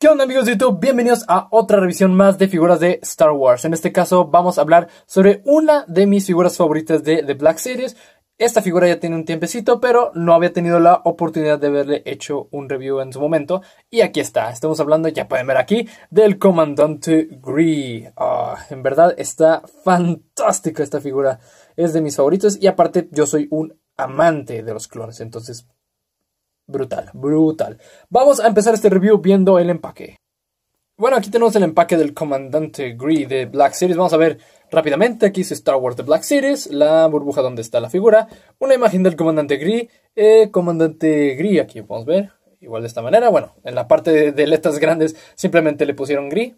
¿Qué onda amigos de YouTube? Bienvenidos a otra revisión más de figuras de Star Wars. En este caso vamos a hablar sobre una de mis figuras favoritas de The Black Series. Esta figura ya tiene un tiempecito, pero no había tenido la oportunidad de haberle hecho un review en su momento. Y aquí está, estamos hablando, ya pueden ver aquí, del Comandante Gree. Ah, en verdad está fantástica esta figura, es de mis favoritos y aparte yo soy un amante de los clones, entonces brutal, brutal. Vamos a empezar este review viendo el empaque. Bueno, aquí tenemos el empaque del comandante Gree de Black Series. Vamos a ver rápidamente. Aquí dice Star Wars de Black Series, la burbuja donde está la figura, una imagen del comandante Gree. Eh, comandante Gree, aquí podemos ver, igual de esta manera. Bueno, en la parte de, letras grandes simplemente le pusieron Gree.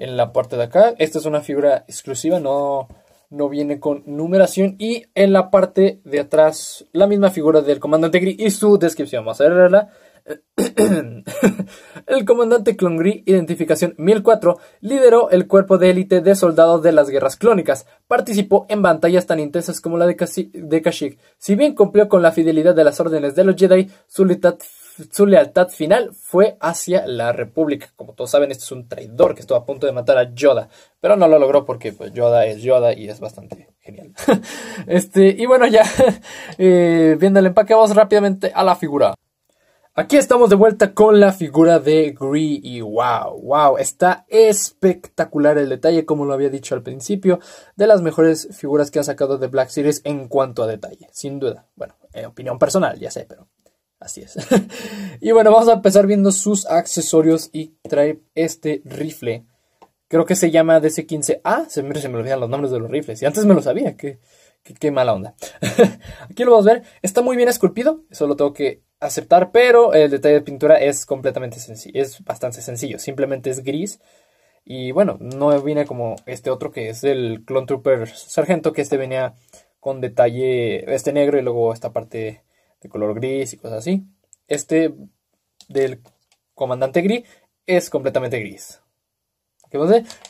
En la parte de acá, esta es una figura exclusiva, no, no viene con numeración y en la parte de atrás la misma figura del comandante Gris y su descripción. Vamos a verla. el comandante Gri identificación 1004, lideró el cuerpo de élite de soldados de las guerras clónicas. Participó en batallas tan intensas como la de, Kashik. Si bien cumplió con la fidelidad de las órdenes de los Jedi, su su lealtad final fue hacia la República. Como todos saben, este es un traidor que estuvo a punto de matar a Yoda, pero no lo logró porque pues, Yoda es Yoda y es bastante genial. este, y bueno, ya eh, viendo el empaque, vamos rápidamente a la figura. Aquí estamos de vuelta con la figura de Gree y wow, wow, está espectacular el detalle, como lo había dicho al principio, de las mejores figuras que han sacado de Black Series en cuanto a detalle, sin duda. Bueno, eh, opinión personal, ya sé, pero Así es. y bueno, vamos a empezar viendo sus accesorios y trae este rifle. Creo que se llama DC-15A. Se me, olvidan los nombres de los rifles. Y antes me lo sabía. Qué, qué mala onda. Aquí lo vamos a ver. Está muy bien esculpido. Eso lo tengo que aceptar. Pero el detalle de pintura es completamente sencillo. Es bastante sencillo. Simplemente es gris. Y bueno, no viene como este otro que es el Clone Trooper Sargento. Que este venía con detalle este negro y luego esta parte de color gris y cosas así. Este del comandante gris es completamente gris.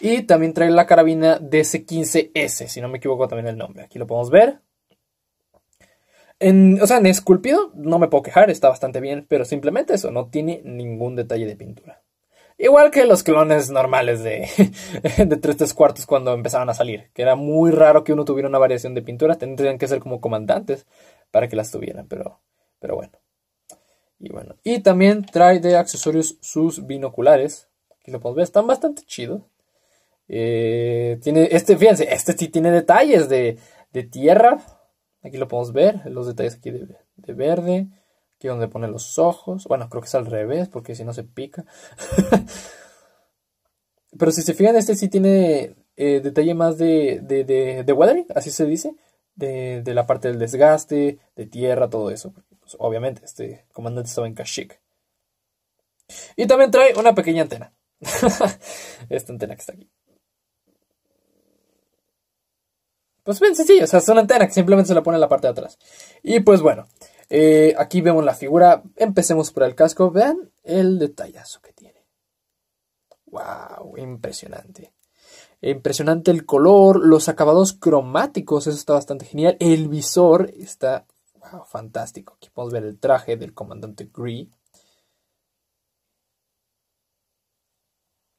Y también trae la carabina DC-15S, si no me equivoco también el nombre. Aquí lo podemos ver. En, o sea, en esculpido no me puedo quejar, está bastante bien, pero simplemente eso, no tiene ningún detalle de pintura. Igual que los clones normales de, de 3 cuartos cuando empezaban a salir, que era muy raro que uno tuviera una variación de pintura. tendrían que ser como comandantes para que las tuvieran, pero, pero bueno. Y bueno, y también trae de accesorios sus binoculares, Aquí lo podemos ver, están bastante chidos. Eh, tiene este, fíjense, este sí tiene detalles de, tierra, aquí lo podemos ver, los detalles aquí de, de verde. Aquí donde pone los ojos. Bueno, creo que es al revés porque si no se pica. Pero si se fijan, este sí tiene eh, detalle más de, de, weathering, así se dice. De, la parte del desgaste, de tierra, todo eso. Pues, obviamente, este comandante estaba en Kashyyyk. Y también trae una pequeña antena. Esta antena que está aquí. Pues bien sencillo, o sea, es una antena que simplemente se la pone en la parte de atrás. Y pues bueno, eh, aquí vemos la figura. Empecemos por el casco. Vean el detallazo que tiene. ¡Wow! Impresionante. Impresionante el color, los acabados cromáticos, eso está bastante genial. El visor está fantástico. Aquí podemos ver el traje del comandante Gree.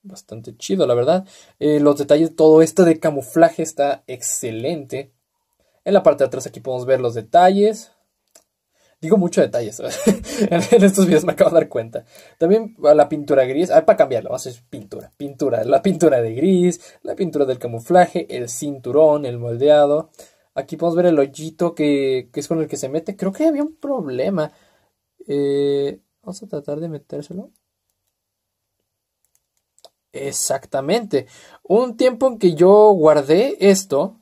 Bastante chido, la verdad. Eh, los detalles, todo esto de camuflaje está excelente. En la parte de atrás aquí podemos ver los detalles. Digo muchos detalles. en estos videos me acabo de dar cuenta. También la pintura gris. Ah, para cambiarlo, vamos a hacer pintura. Pintura. La pintura de gris, la pintura del camuflaje, el cinturón, el moldeado. Aquí podemos ver el hoyito que, es con el que se mete. Creo que había un problema. Eh, vamos a tratar de metérselo. Exactamente. Un tiempo en que yo guardé esto,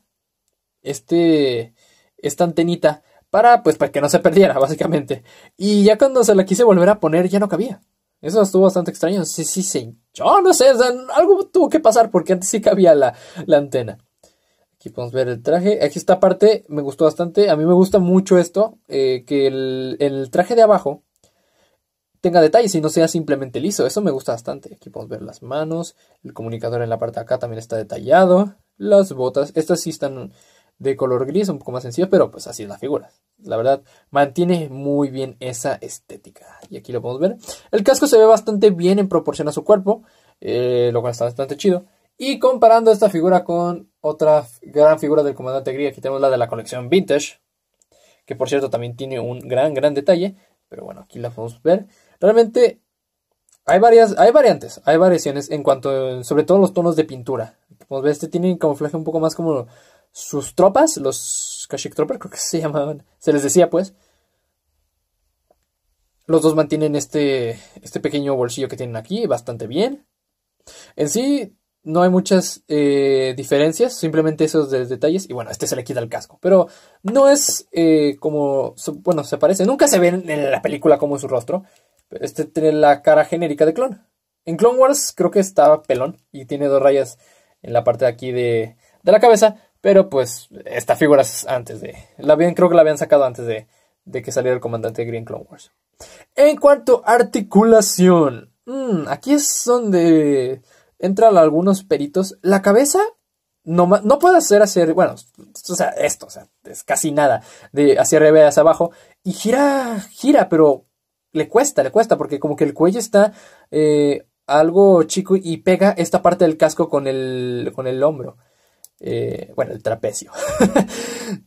este, esta antenita, para pues para que no se perdiera básicamente. Y ya cuando se la quise volver a poner ya no cabía. Eso estuvo bastante extraño. Sí, sí, sí. Yo no sé, algo tuvo que pasar porque antes sí cabía la, la antena. Aquí podemos ver el traje. Aquí esta parte me gustó bastante. A mí me gusta mucho esto, eh, que el, el traje de abajo tenga detalles y no sea simplemente liso. Eso me gusta bastante. Aquí podemos ver las manos, el comunicador en la parte de acá también está detallado, las botas, estas sí están de color gris, un poco más sencillo pero pues así es la figura. La verdad, mantiene muy bien esa estética. Y aquí lo podemos ver. El casco se ve bastante bien en proporción a su cuerpo, eh, lo cual está bastante chido. Y comparando esta figura con otra gran figura del comandante Gris, aquí tenemos la de la colección Vintage, que por cierto también tiene un gran, gran detalle. Pero bueno, aquí la podemos ver. Realmente hay varias, hay variantes, hay variaciones en cuanto, sobre todo los tonos de pintura. Como ves, este tiene un camuflaje un poco más como sus tropas, los Kashyyyk Troopers, creo que se llamaban, se les decía pues, los dos mantienen este, este pequeño bolsillo que tienen aquí bastante bien. En sí, no hay muchas eh, diferencias, simplemente esos de detalles. Y bueno, este se le quita el casco. Pero no es eh, como. Bueno, se parece. Nunca se ve en la película como su rostro. este tiene la cara genérica de clon. En Clone Wars creo que estaba pelón y tiene dos rayas en la parte de aquí de, de la cabeza. Pero pues esta figura es antes de... La creo que la habían sacado antes de, de que saliera el comandante Green Clone Wars. En cuanto a articulación, mm, aquí es donde entran algunos peritos. La cabeza no, no puede hacer hacer bueno, o sea, esto, o sea, es casi nada, de hacia arriba y hacia abajo, y gira, gira, pero le cuesta, le cuesta, porque como que el cuello está eh, algo chico y pega esta parte del casco con el, con el hombro. Eh, bueno, el trapecio.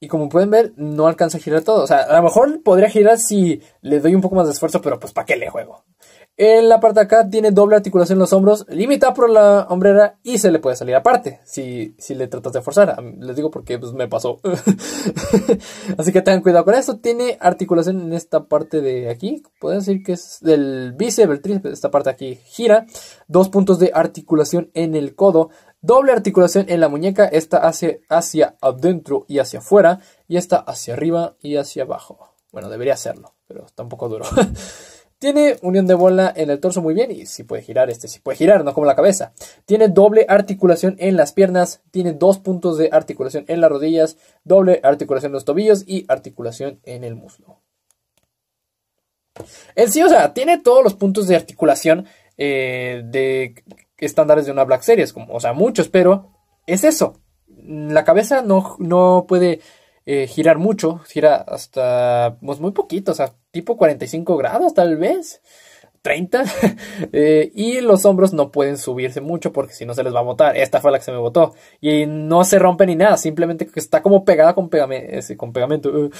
y como pueden ver, no alcanza a girar todo. O sea, a lo mejor podría girar si le doy un poco más de esfuerzo, pero pues ¿para qué le juego? En la parte de acá tiene doble articulación en los hombros, Limita por la hombrera y se le puede salir aparte si, si le tratas de forzar. Les digo porque pues, me pasó. Así que tengan cuidado con esto. Tiene articulación en esta parte de aquí. Pueden decir que es del bíceps, el tríceps, esta parte aquí gira. Dos puntos de articulación en el codo. Doble articulación en la muñeca, esta hacia, hacia adentro y hacia afuera, y esta hacia arriba y hacia abajo. Bueno, debería hacerlo, pero está un poco duro. Tiene unión de bola en el torso muy bien y si puede girar, este sí puede girar, no como la cabeza. Tiene doble articulación en las piernas, tiene dos puntos de articulación en las rodillas, doble articulación en los tobillos y articulación en el muslo. En sí, o sea, tiene todos los puntos de articulación eh, de estándares de una Black Series, como, o sea, muchos, pero es eso. La cabeza no, no puede eh, girar mucho, gira hasta pues, muy poquito, o sea, tipo 45 grados tal vez, 30, eh, y los hombros no pueden subirse mucho porque si no se les va a botar. Esta fue la que se me botó y no se rompe ni nada, simplemente está como pegada con, pegamento, con pegamento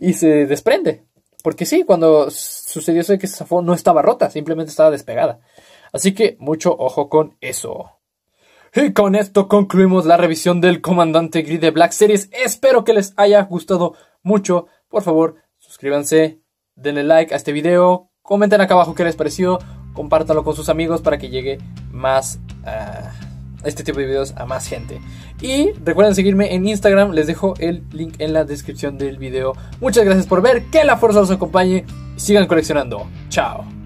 y se desprende. Porque sí, cuando sucedió eso que se no estaba rota, simplemente estaba despegada. Así que mucho ojo con eso. Y con esto concluimos la revisión del Comandante Grid de Black Series. Espero que les haya gustado mucho. Por favor, suscríbanse, denle like a este video, comenten acá abajo qué les pareció, compártanlo con sus amigos para que llegue más a ah, este tipo de videos a más gente. Y recuerden seguirme en Instagram, les dejo el link en la descripción del video. Muchas gracias por ver, que la fuerza los acompañe y sigan coleccionando. Chao.